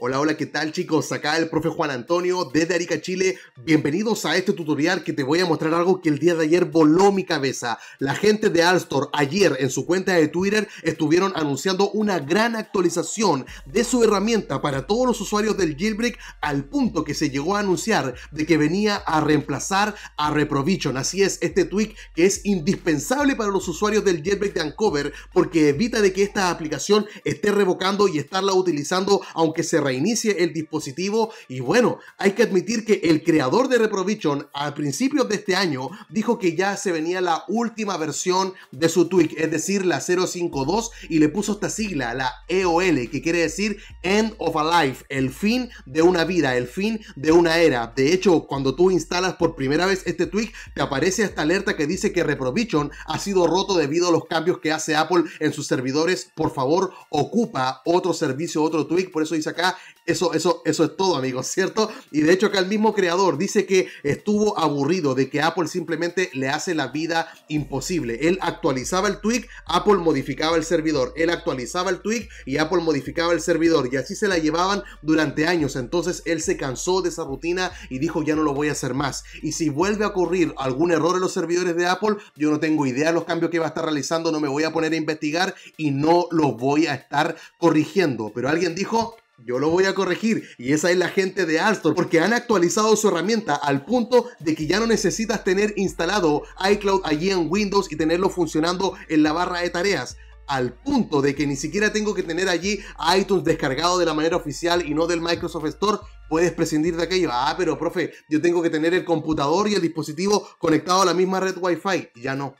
Hola, hola, ¿qué tal chicos? Acá el profe Juan Antonio desde Arica, Chile. Bienvenidos a este tutorial que te voy a mostrar algo que el día de ayer voló mi cabeza. La gente de Alstor ayer en su cuenta de Twitter estuvieron anunciando una gran actualización de su herramienta para todos los usuarios del jailbreak al punto que se llegó a anunciar de que venía a reemplazar a Reprovision. Así es, este tweak que es indispensable para los usuarios del jailbreak de Uncover porque evita de que esta aplicación esté revocando y estarla utilizando aunque se reinicie el dispositivo. Y bueno, hay que admitir que el creador de Reprovision a principios de este año dijo que ya se venía la última versión de su tweak, es decir, la 052, y le puso esta sigla, la EOL, que quiere decir End of a Life, el fin de una vida, el fin de una era. De hecho, cuando tú instalas por primera vez este tweak, te aparece esta alerta que dice que Reprovision ha sido roto debido a los cambios que hace Apple en sus servidores. Por favor, ocupa otro servicio, otro tweak. Por eso dice acá eso, eso, eso es todo, amigos, ¿cierto? Y de hecho acá el mismo creador dice que estuvo aburrido de que Apple simplemente le hace la vida imposible. Él actualizaba el tweak, Apple modificaba el servidor. Él actualizaba el tweak y Apple modificaba el servidor. Y así se la llevaban durante años. Entonces él se cansó de esa rutina y dijo ya no lo voy a hacer más. Y si vuelve a ocurrir algún error en los servidores de Apple, yo no tengo idea de los cambios que va a estar realizando, no me voy a poner a investigar y no los voy a estar corrigiendo. Pero alguien dijo, yo lo voy a corregir y esa es la gente de Alstor porque han actualizado su herramienta al punto de que ya no necesitas tener instalado iCloud allí en Windows y tenerlo funcionando en la barra de tareas al punto de que ni siquiera tengo que tener allí iTunes descargado de la manera oficial y no del Microsoft Store, puedes prescindir de aquello. Ah, pero profe, yo tengo que tener el computador y el dispositivo conectado a la misma red Wi-Fi. Ya no.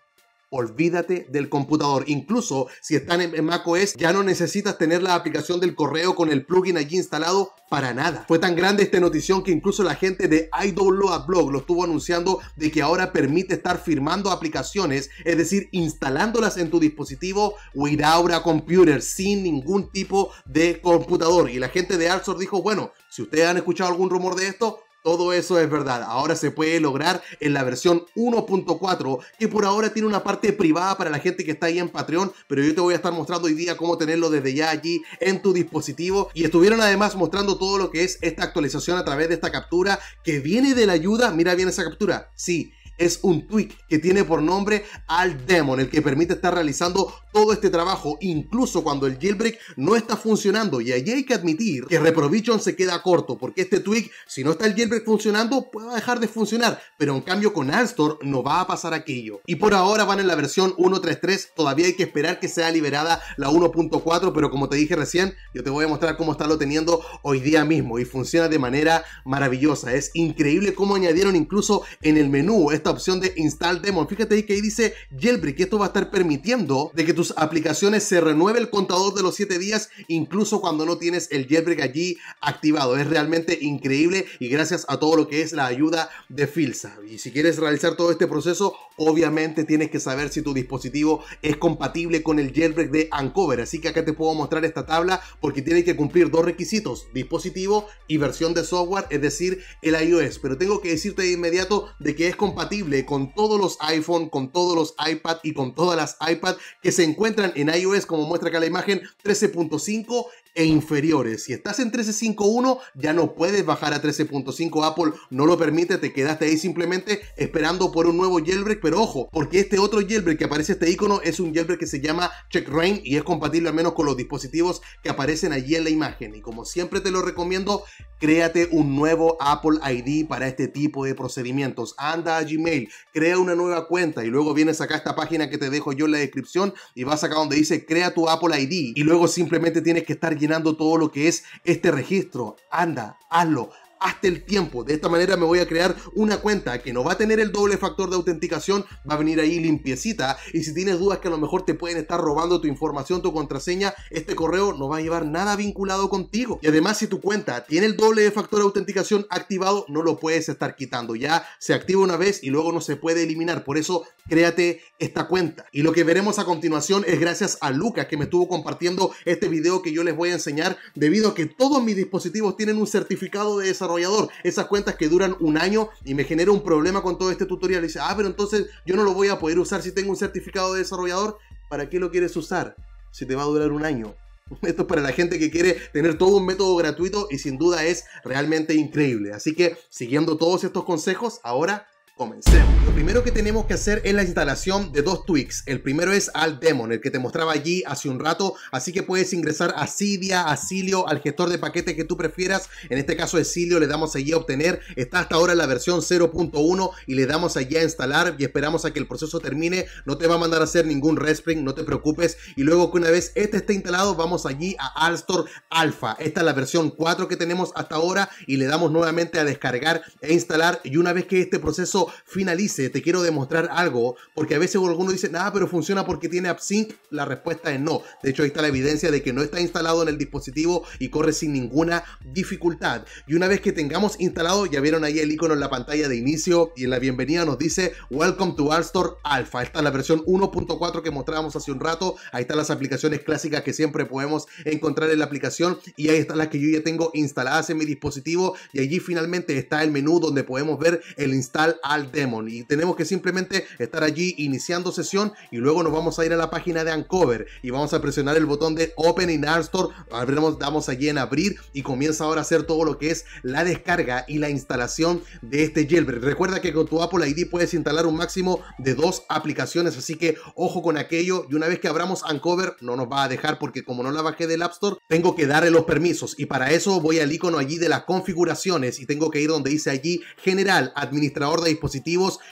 Olvídate del computador. Incluso si están en macOS, ya no necesitas tener la aplicación del correo con el plugin allí instalado para nada. Fue tan grande esta notición que incluso la gente de IWA Blog lo estuvo anunciando de que ahora permite estar firmando aplicaciones, es decir, instalándolas en tu dispositivo without a computer, sin ningún tipo de computador. Y la gente de Arsor dijo, bueno, si ustedes han escuchado algún rumor de esto, todo eso es verdad. Ahora se puede lograr en la versión 1.4, que por ahora tiene una parte privada para la gente que está ahí en Patreon, pero yo te voy a estar mostrando hoy día cómo tenerlo desde ya allí en tu dispositivo. Y estuvieron además mostrando todo lo que es esta actualización a través de esta captura que viene de la ayuda. Mira bien esa captura. Sí, es un tweak que tiene por nombre al Demon, el que permite estar realizando todo este trabajo, incluso cuando el jailbreak no está funcionando. Y allí hay que admitir que Reprovision se queda corto, porque este tweak, si no está el jailbreak funcionando, puede dejar de funcionar. Pero en cambio con Alstor no va a pasar aquello. Y por ahora van en la versión 1.3.3, todavía hay que esperar que sea liberada la 1.4, pero como te dije recién, yo te voy a mostrar cómo está lo teniendo hoy día mismo y funciona de manera maravillosa. Es increíble cómo añadieron incluso en el menú esta opción de Install demo, Fíjate ahí que ahí dice Jailbreak. Esto va a estar permitiendo de que tus aplicaciones se renueve el contador de los 7 días, incluso cuando no tienes el jailbreak allí activado. Es realmente increíble y gracias a todo lo que es la ayuda de Filsa. Y si quieres realizar todo este proceso, obviamente tienes que saber si tu dispositivo es compatible con el jailbreak de Uncover. Así que acá te puedo mostrar esta tabla porque tiene que cumplir dos requisitos, dispositivo y versión de software, es decir, el iOS. Pero tengo que decirte de inmediato de que es compatible con todos los iPhone, con todos los iPad y con todas las iPad que se encuentran en iOS, como muestra acá la imagen, 13.5 e inferiores. Si estás en 13.5.1, ya no puedes bajar a 13.5. Apple no lo permite, te quedaste ahí simplemente esperando por un nuevo jailbreak. Pero ojo, porque este otro jailbreak que aparece este icono es un jailbreak que se llama Check Rain y es compatible al menos con los dispositivos que aparecen allí en la imagen. Y como siempre te lo recomiendo, Créate un nuevo Apple ID para este tipo de procedimientos. Anda a Gmail, crea una nueva cuenta y luego vienes acá a esta página que te dejo yo en la descripción y vas acá donde dice crea tu Apple ID y luego simplemente tienes que estar llenando todo lo que es este registro. Anda, hazlo hasta el tiempo. De esta manera me voy a crear una cuenta que no va a tener el doble factor de autenticación, va a venir ahí limpiecita y si tienes dudas que a lo mejor te pueden estar robando tu información, tu contraseña, este correo no va a llevar nada vinculado contigo. Y además si tu cuenta tiene el doble de factor de autenticación activado, no lo puedes estar quitando. Ya se activa una vez y luego no se puede eliminar. Por eso créate esta cuenta. Y lo que veremos a continuación es gracias a Lucas que me estuvo compartiendo este video que yo les voy a enseñar debido a que todos mis dispositivos tienen un certificado de desarrollo desarrollador. Esas cuentas que duran un año y me genera un problema con todo este tutorial. dice, ah, pero entonces yo no lo voy a poder usar si tengo un certificado de desarrollador. ¿Para qué lo quieres usar si te va a durar un año? Esto es para la gente que quiere tener todo un método gratuito y sin duda es realmente increíble. Así que siguiendo todos estos consejos, ahora Comencemos. Lo primero que tenemos que hacer es la instalación de dos tweaks. El primero es Al Demon, el que te mostraba allí hace un rato. Así que puedes ingresar a Cydia, a Cilio, al gestor de paquetes que tú prefieras. En este caso de Cilio le damos allí a obtener. Está hasta ahora la versión 0.1 y le damos allí a instalar y esperamos a que el proceso termine. No te va a mandar a hacer ningún respring, no te preocupes. Y luego que una vez este esté instalado, vamos allí a Alstore Alpha. Esta es la versión 4 que tenemos hasta ahora y le damos nuevamente a descargar e instalar. Y una vez que este proceso finalice, te quiero demostrar algo, porque a veces alguno dice, nada pero funciona porque tiene AppSync, la respuesta es no. De hecho, ahí está la evidencia de que no está instalado en el dispositivo y corre sin ninguna dificultad. Y una vez que tengamos instalado, ya vieron ahí el icono en la pantalla de inicio y en la bienvenida nos dice Welcome to Store Alpha. Esta es la versión 1.4 que mostrábamos hace un rato. Ahí están las aplicaciones clásicas que siempre podemos encontrar en la aplicación y ahí están las que yo ya tengo instaladas en mi dispositivo y allí finalmente está el menú donde podemos ver el install Demon. Y tenemos que simplemente estar allí iniciando sesión y luego nos vamos a ir a la página de Uncover y vamos a presionar el botón de Open in App Store. Abrimos, damos allí en abrir y comienza ahora a hacer todo lo que es la descarga y la instalación de este jailbreak. Recuerda que con tu Apple ID puedes instalar un máximo de dos aplicaciones, así que ojo con aquello. Y una vez que abramos Uncover, no nos va a dejar porque como no la bajé del App Store, tengo que darle los permisos y para eso voy al icono allí de las configuraciones y tengo que ir donde dice allí general, administrador de dispositivos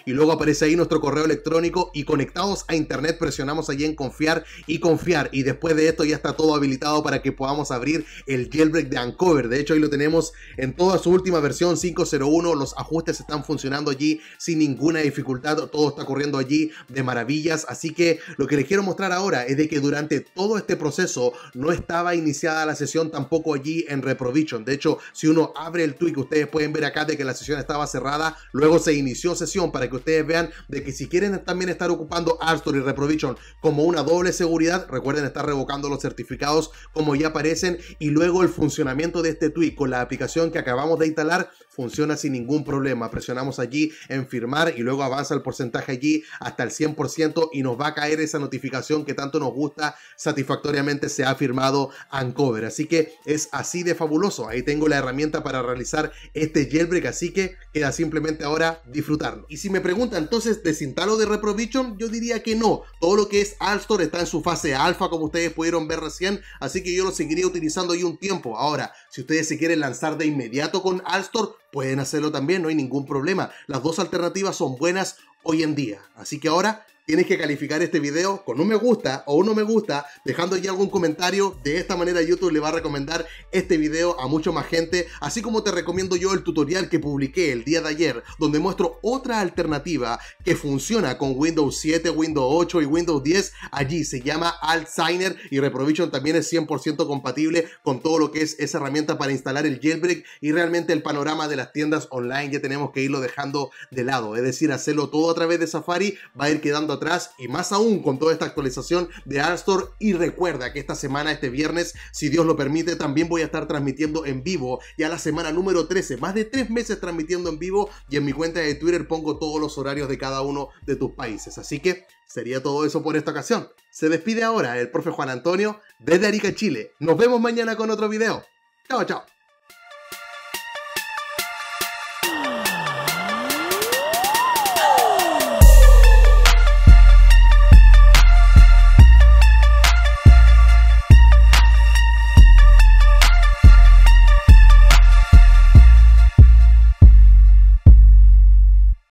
y luego aparece ahí nuestro correo electrónico y conectados a internet presionamos allí en confiar y confiar y después de esto ya está todo habilitado para que podamos abrir el jailbreak de Uncover. De hecho ahí lo tenemos en toda su última versión 5.01, los ajustes están funcionando allí sin ninguna dificultad, todo está corriendo allí de maravillas, así que lo que les quiero mostrar ahora es de que durante todo este proceso no estaba iniciada la sesión tampoco allí en Reprovision. De hecho, si uno abre el tweet, ustedes pueden ver acá de que la sesión estaba cerrada, luego se inició sesión para que ustedes vean de que si quieren también estar ocupando Arthur y Reprovision como una doble seguridad, recuerden estar revocando los certificados como ya aparecen y luego el funcionamiento de este tweet con la aplicación que acabamos de instalar funciona sin ningún problema. Presionamos allí en firmar y luego avanza el porcentaje allí hasta el 100% y nos va a caer esa notificación que tanto nos gusta. Satisfactoriamente se ha firmado Ancover. Así que es así de fabuloso. Ahí tengo la herramienta para realizar este jailbreak. Así que queda simplemente ahora disfrutarlo. Y si me preguntan entonces, ¿desinstalo de Reprovision? Yo diría que no. Todo lo que es Alstor está en su fase alfa como ustedes pudieron ver recién. Así que yo lo seguiría utilizando ahí un tiempo. Ahora, si ustedes se quieren lanzar de inmediato con Alstor, pueden hacerlo también, no hay ningún problema. Las dos alternativas son buenas hoy en día. Así que ahora tienes que calificar este video con un me gusta o un no me gusta, dejando ya algún comentario. De esta manera YouTube le va a recomendar este video a mucha más gente, así como te recomiendo yo el tutorial que publiqué el día de ayer, donde muestro otra alternativa que funciona con Windows 7, Windows 8 y Windows 10. Allí se llama Altsigner y Reprovision también es 100% compatible con todo lo que es esa herramienta para instalar el jailbreak y realmente el panorama de las tiendas online ya tenemos que irlo dejando de lado, es decir, hacerlo todo a través de Safari va a ir quedando atrás y más aún con toda esta actualización de Store Y recuerda que esta semana, este viernes, si Dios lo permite, también voy a estar transmitiendo en vivo ya la semana número 13. Más de tres meses transmitiendo en vivo y en mi cuenta de Twitter pongo todos los horarios de cada uno de tus países. Así que sería todo eso por esta ocasión. Se despide ahora el profe Juan Antonio desde Arica, Chile. Nos vemos mañana con otro video. Chao, chao.